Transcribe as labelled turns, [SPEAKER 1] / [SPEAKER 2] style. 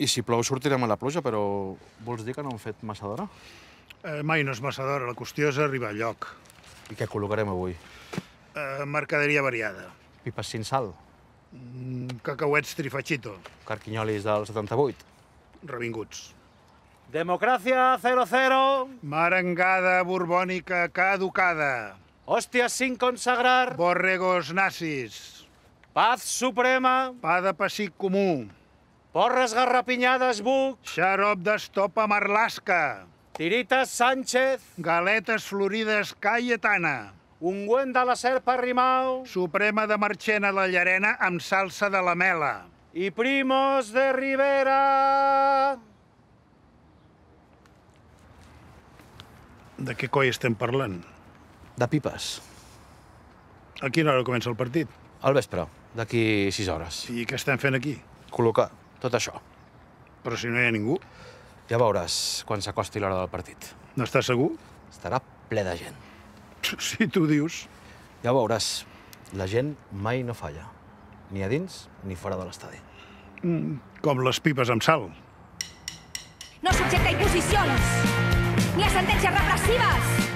[SPEAKER 1] I si plou sortirem a la pluja, però vols dir que no hem fet massa d'hora?
[SPEAKER 2] Eh, mai no és massa d'hora, la qüestió és arribar al lloc.
[SPEAKER 1] I què col·locarem avui?
[SPEAKER 2] Eh, mercaderia variada.
[SPEAKER 1] Pipes sin sal?
[SPEAKER 2] Mm, cacauets trifachito.
[SPEAKER 1] Carquinyolis del 78? Revinguts.
[SPEAKER 2] Democràcia 00. Marengada borbònica caducada. Hòsties sin consagrar. Borregos nazis. Paz suprema. Pa de pessic comú. Porres garrapinyades, Buc. Xarop d'estopa marlasca. Tirites Sánchez. Galetes florides Cayetana. Ungüent de la serpa rimau. Suprema de marxena la llarena amb salsa de la mela. I primos de Rivera.
[SPEAKER 3] De què coi estem parlant? De pipes. A quina hora comença el partit? Al vespre, d'aquí 6 hores. I què estem fent aquí?
[SPEAKER 1] Col·locar tot això. Però si no hi ha ningú? Ja veuràs quan s'acosti l'hora del partit. No estàs segur? Estarà ple de gent. Si tu dius... Ja veuràs. La gent mai no falla. Ni a dins ni fora de l'estadi.
[SPEAKER 3] Mm, com les pipes amb sal. No subjecta imposicions, ni a sentències repressives.